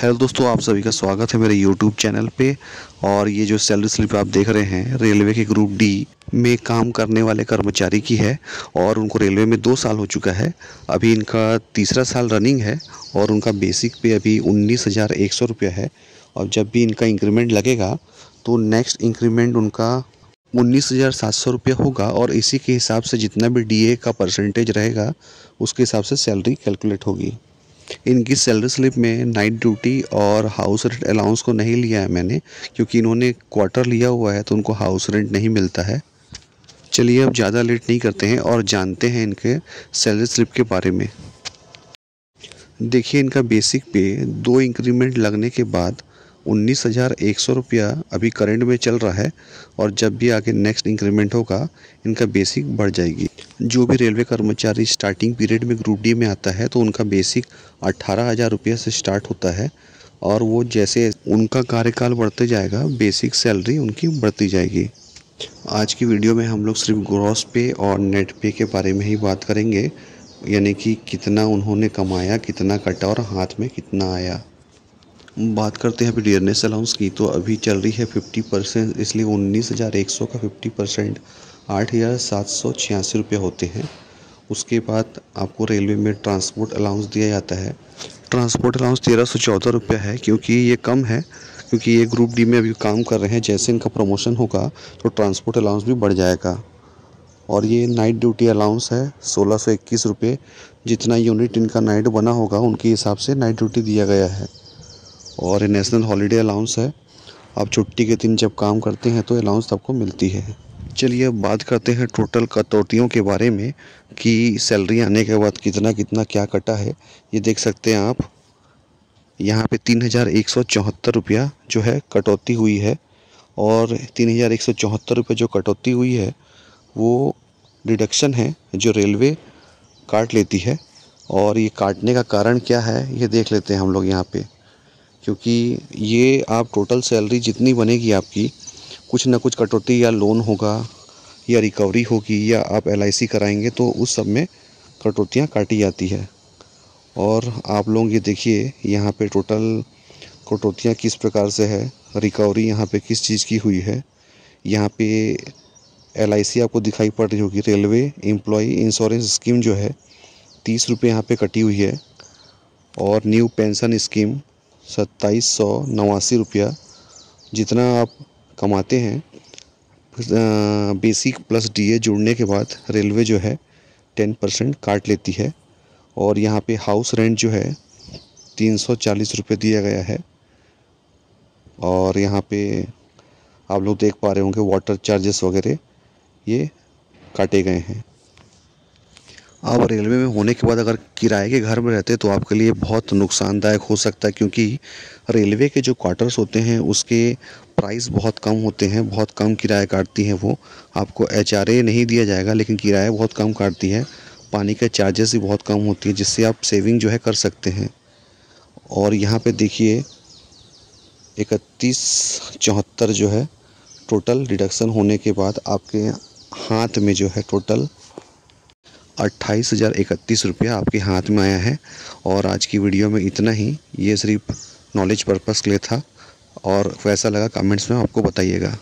hello दोस्तों आप सभी का स्वागत है मेरे यूट्यूब चैनल पे और ये जो सैलरी स्लिप आप देख रहे हैं रेलवे के ग्रुप डी में काम करने वाले कर्मचारी की है और उनको रेलवे में दो साल हो चुका है अभी इनका तीसरा साल रनिंग है और उनका बेसिक पे अभी उन्नीस हज़ार एक सौ रुपया है और जब भी इनका इंक्रीमेंट लगेगा तो नेक्स्ट इंक्रीमेंट उनका उन्नीस हज़ार सात सौ रुपया होगा और इसी के हिसाब से जितना भी डीए का परसेंटेज रहेगा उसके हिसाब से सैलरी कैलकुलेट होगी इनकी सैलरी स्लिप में नाइट ड्यूटी और हाउस रेंट अलाउंस को नहीं लिया है मैंने क्योंकि इन्होंने क्वार्टर लिया हुआ है तो उनको हाउस रेंट नहीं मिलता है चलिए अब ज़्यादा लेट नहीं करते हैं और जानते हैं इनके सैलरी स्लिप के बारे में देखिए इनका बेसिक पे दो इंक्रीमेंट लगने के बाद उन्नीस हज़ार एक सौ रुपया अभी करेंट में चल रहा है और जब भी आगे नेक्स्ट इंक्रीमेंट होगा इनका बेसिक बढ़ जाएगी जो भी रेलवे कर्मचारी स्टार्टिंग पीरियड में ग्रुप डी में आता है तो उनका बेसिक अट्ठारह हज़ार रुपये से स्टार्ट होता है और वो जैसे उनका कार्यकाल बढ़ते जाएगा बेसिक सैलरी उनकी बढ़ती जाएगी आज की वीडियो में हम लोग सिर्फ ग्रॉस पे और नेट पे के बारे में ही बात करेंगे यानी कि कितना उन्होंने कमाया कितना कटा और हाथ में कितना आया बात करते हैं अभी अलाउंस की तो अभी चल रही है 50 परसेंट इसलिए उन्नीस हज़ार एक सौ का 50 परसेंट आठ हज़ार सात सौ छियासी रुपये होते हैं उसके बाद आपको रेलवे में ट्रांसपोर्ट अलाउंस दिया जाता है ट्रांसपोर्ट अलाउंस तेरह सौ चौदह रुपया है क्योंकि ये कम है क्योंकि ये ग्रुप डी में अभी काम कर रहे हैं जैसे इनका प्रमोशन होगा तो ट्रांसपोर्ट अलाउंस भी बढ़ जाएगा और ये नाइट ड्यूटी अलाउंस है सोलह सौ इक्कीस रुपये जितना यूनिट इनका नाइट बना होगा उनके हिसाब से नाइट ड्यूटी दिया गया है और नेशनल हॉलीडे अलाउंस है आप छुट्टी के दिन जब काम करते हैं तो अलाउंस आपको मिलती है चलिए अब बात करते हैं टोटल कटौतियों के बारे में कि सैलरी आने के बाद कितना कितना क्या कटा है ये देख सकते हैं आप यहाँ पे तीन हज़ार एक सौ चौहत्तर रुपया जो है कटौती हुई है और तीन हज़ार एक सौ चौहत्तर रुपये जो कटौती हुई है वो डिडक्शन है जो रेलवे काट लेती है और ये काटने का कारण क्या है ये देख लेते हैं हम लोग यहाँ पे क्योंकि ये आप टोटल सैलरी जितनी बनेगी आपकी कुछ ना कुछ कटौती या लोन होगा या रिकवरी होगी या आप एल कराएंगे तो उस सब में कटौतियाँ काटी जाती है और आप लोग ये देखिए यहाँ पे टोटल कटौतियाँ किस प्रकार से है रिकवरी यहाँ पे किस चीज़ की हुई है यहाँ पे एल आपको दिखाई पड़ रही होगी रेलवे एम्प्लॉ इंश्योरेंस स्कीम जो है तीस रुपये यहाँ पर कटी हुई है और न्यू पेंशन स्कीम सत्ताईस सौ नवासी रुपया जितना आप कमाते हैं बेसिक प्लस डीए जुड़ने के बाद रेलवे जो है टेन परसेंट काट लेती है और यहाँ पे हाउस रेंट जो है तीन सौ चालीस रुपये दिया गया है और यहाँ पे आप लोग देख पा रहे होंगे वाटर चार्जेस वगैरह ये काटे गए हैं आप रेलवे में होने के बाद अगर किराए के घर में रहते तो आपके लिए बहुत नुकसानदायक हो सकता है क्योंकि रेलवे के जो क्वार्टर्स होते हैं उसके प्राइस बहुत कम होते हैं बहुत कम किराया काटती हैं वो आपको एच नहीं दिया जाएगा लेकिन किराया बहुत कम काटती है पानी के चार्जेस भी बहुत कम होती है जिससे आप सेविंग जो है कर सकते हैं और यहाँ पे देखिए इकतीस चौहत्तर जो है टोटल डिडक्शन होने के बाद आपके हाथ में जो है टोटल अट्ठाईस हज़ार इकतीस रुपया आपके हाथ में आया है और आज की वीडियो में इतना ही ये सिर्फ नॉलेज पर्पज़ के लिए था और कैसा लगा कमेंट्स में आपको बताइएगा